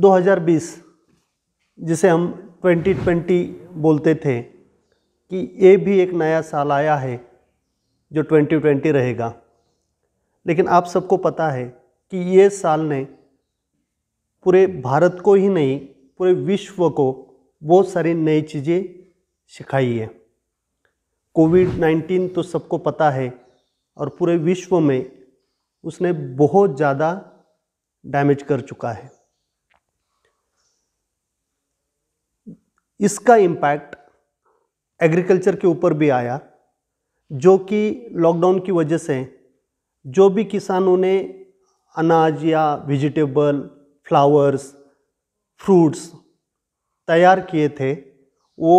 2020 जिसे हम 2020 बोलते थे कि ये भी एक नया साल आया है जो 2020 रहेगा लेकिन आप सबको पता है कि ये साल ने पूरे भारत को ही नहीं पूरे विश्व को बहुत सारी नई चीज़ें सिखाई है कोविड 19 तो सबको पता है और पूरे विश्व में उसने बहुत ज़्यादा डैमेज कर चुका है इसका इम्पैक्ट एग्रीकल्चर के ऊपर भी आया जो कि लॉकडाउन की वजह से जो भी किसानों ने अनाज या वेजिटेबल फ्लावर्स फ्रूट्स तैयार किए थे वो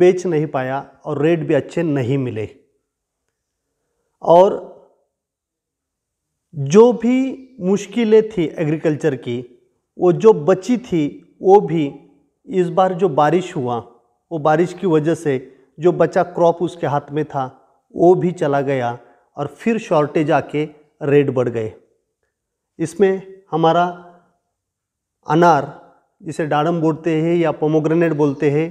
बेच नहीं पाया और रेट भी अच्छे नहीं मिले और जो भी मुश्किलें थी एग्रीकल्चर की वो जो बची थी वो भी इस बार जो बारिश हुआ वो बारिश की वजह से जो बचा क्रॉप उसके हाथ में था वो भी चला गया और फिर शॉर्टेज आके रेट बढ़ गए इसमें हमारा अनार जिसे डाड़म बोलते हैं या पोमोग्रेनेट बोलते हैं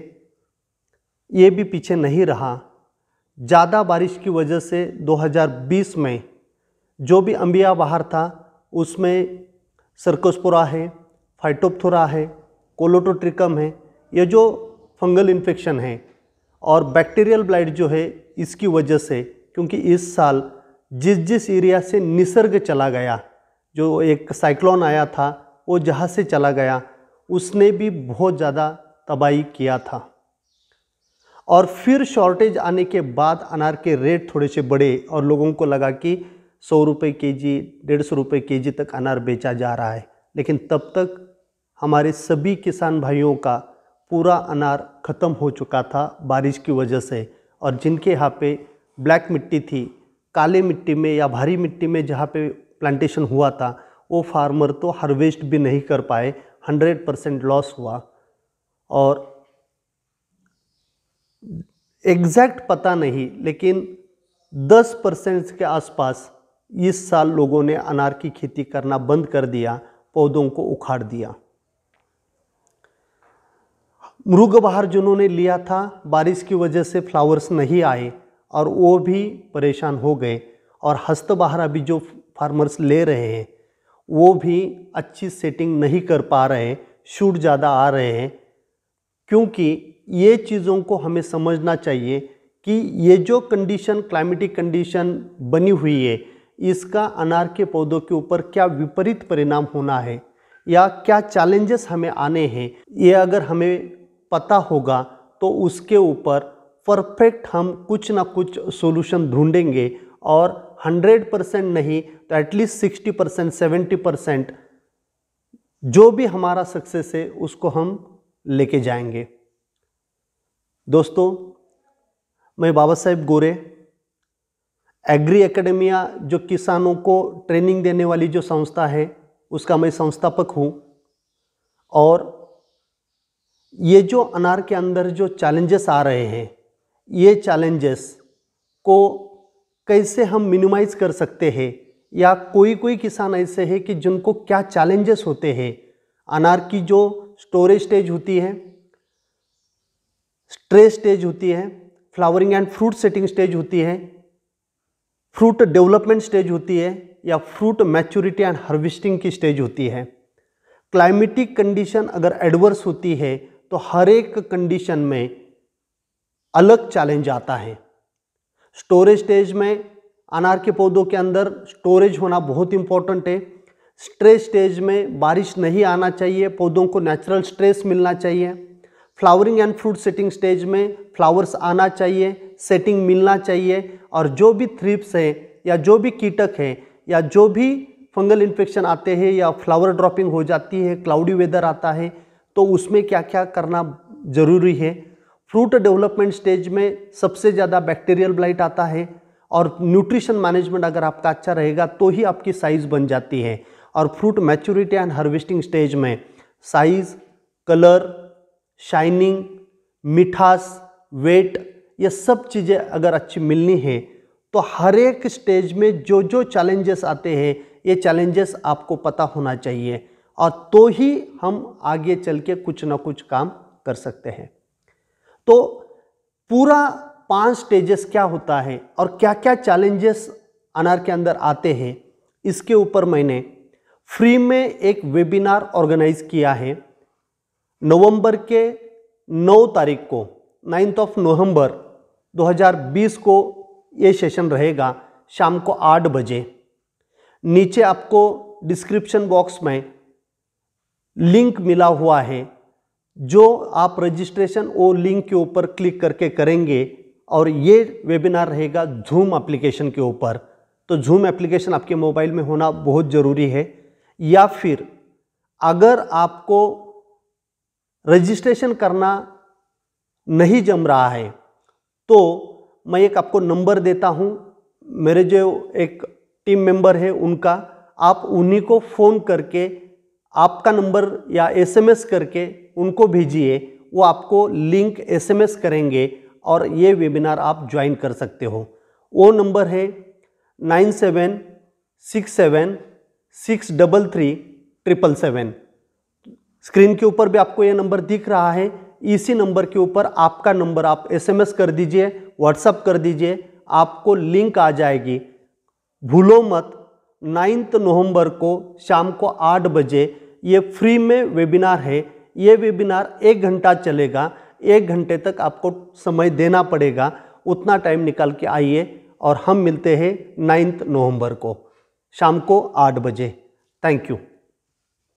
ये भी पीछे नहीं रहा ज़्यादा बारिश की वजह से 2020 में जो भी अम्बिया बाहर था उसमें सर्कोस्पोरा है फाइटोपथोरा है कोलोटोट्रिकम है ये जो फंगल इन्फेक्शन है और बैक्टीरियल ब्लाइट जो है इसकी वजह से क्योंकि इस साल जिस जिस एरिया से निसर्ग चला गया जो एक साइक्लोन आया था वो जहाँ से चला गया उसने भी बहुत ज़्यादा तबाही किया था और फिर शॉर्टेज आने के बाद अनार के रेट थोड़े से बढ़े और लोगों को लगा कि सौ रुपये के जी डेढ़ सौ रुपये के जी तक अनार बेचा जा रहा है लेकिन तब तक हमारे सभी किसान भाइयों का पूरा अनार ख़त्म हो चुका था बारिश की वजह से और जिनके यहाँ पे ब्लैक मिट्टी थी काले मिट्टी में या भारी मिट्टी में जहाँ पे प्लांटेशन हुआ था वो फार्मर तो हार्वेस्ट भी नहीं कर पाए हंड्रेड परसेंट लॉस हुआ और एग्जैक्ट पता नहीं लेकिन दस परसेंट के आसपास इस साल लोगों ने अनार की खेती करना बंद कर दिया पौधों को उखाड़ दिया मृग बाहर जिन्होंने लिया था बारिश की वजह से फ्लावर्स नहीं आए और वो भी परेशान हो गए और हस्त बाहर अभी जो फार्मर्स ले रहे हैं वो भी अच्छी सेटिंग नहीं कर पा रहे शूट ज़्यादा आ रहे हैं क्योंकि ये चीज़ों को हमें समझना चाहिए कि ये जो कंडीशन क्लाइमेटिक कंडीशन बनी हुई है इसका अनार के पौधों के ऊपर क्या विपरीत परिणाम होना है या क्या चैलेंजेस हमें आने हैं ये अगर हमें पता होगा तो उसके ऊपर परफेक्ट हम कुछ ना कुछ सॉल्यूशन ढूंढेंगे और 100 परसेंट नहीं तो एटलीस्ट 60 परसेंट सेवेंटी परसेंट जो भी हमारा सक्सेस है उसको हम लेके जाएंगे दोस्तों मैं बाबा साहेब गोरे एग्री एकेडमिया जो किसानों को ट्रेनिंग देने वाली जो संस्था है उसका मैं संस्थापक हूँ और ये जो अनार के अंदर जो चैलेंजेस आ रहे हैं ये चैलेंजेस को कैसे हम मिनिमाइज कर सकते हैं या कोई कोई किसान ऐसे हैं कि जिनको क्या चैलेंजेस होते हैं अनार की जो स्टोरेज स्टेज होती है स्ट्रेस स्टेज होती है flowering and fruit setting stage होती है फ्रूट डेवलपमेंट स्टेज होती है या फ्रूट मैच्योरिटी एंड हार्वेस्टिंग की स्टेज होती है क्लाइमेटिक कंडीशन अगर एडवर्स होती है तो हर एक कंडीशन में अलग चैलेंज आता है स्टोरेज स्टेज में अनार के पौधों के अंदर स्टोरेज होना बहुत इंपॉर्टेंट है स्ट्रेस स्टेज में बारिश नहीं आना चाहिए पौधों को नेचुरल स्ट्रेस मिलना चाहिए flowering and fruit setting stage में फ्लावर्स आना चाहिए सेटिंग मिलना चाहिए और जो भी थ्रिप्स है या जो भी कीटक है या जो भी फंगल इन्फेक्शन आते हैं या फ्लावर ड्रॉपिंग हो जाती है क्लाउडी वेदर आता है तो उसमें क्या क्या करना जरूरी है फ्रूट डेवलपमेंट स्टेज में सबसे ज़्यादा बैक्टीरियल ब्लाइट आता है और न्यूट्रिशन मैनेजमेंट अगर आपका अच्छा रहेगा तो ही आपकी साइज़ बन जाती है और fruit maturity and harvesting stage में साइज़ कलर शाइनिंग मिठास वेट ये सब चीज़ें अगर अच्छी मिलनी है तो हर एक स्टेज में जो जो चैलेंजेस आते हैं ये चैलेंजेस आपको पता होना चाहिए और तो ही हम आगे चल के कुछ ना कुछ काम कर सकते हैं तो पूरा पांच स्टेजेस क्या होता है और क्या क्या चैलेंजेस अनार के अंदर आते हैं इसके ऊपर मैंने फ्री में एक वेबिनार ऑर्गेनाइज किया है नवंबर के 9 तारीख को नाइन्थ ऑफ नवंबर 2020 को ये सेशन रहेगा शाम को आठ बजे नीचे आपको डिस्क्रिप्शन बॉक्स में लिंक मिला हुआ है जो आप रजिस्ट्रेशन वो लिंक के ऊपर क्लिक करके करेंगे और ये वेबिनार रहेगा झूम एप्लीकेशन के ऊपर तो झूम एप्लीकेशन आपके मोबाइल में होना बहुत ज़रूरी है या फिर अगर आपको रजिस्ट्रेशन करना नहीं जम रहा है तो मैं एक आपको नंबर देता हूँ मेरे जो एक टीम मेंबर है उनका आप उन्हीं को फ़ोन करके आपका नंबर या एसएमएस करके उनको भेजिए वो आपको लिंक एसएमएस करेंगे और ये वेबिनार आप ज्वाइन कर सकते हो वो नंबर है nine seven six seven six double three triple seven screen के ऊपर भी आपको ये नंबर दिख रहा है इसी नंबर के ऊपर आपका नंबर आप एसएमएस कर दीजिए व्हाट्सअप कर दीजिए आपको लिंक आ जाएगी भूलो मत नाइन्थ नवंबर को शाम को आठ बजे ये फ्री में वेबिनार है ये वेबिनार एक घंटा चलेगा एक घंटे तक आपको समय देना पड़ेगा उतना टाइम निकाल के आइए और हम मिलते हैं नाइन्थ नवंबर को शाम को आठ बजे थैंक यू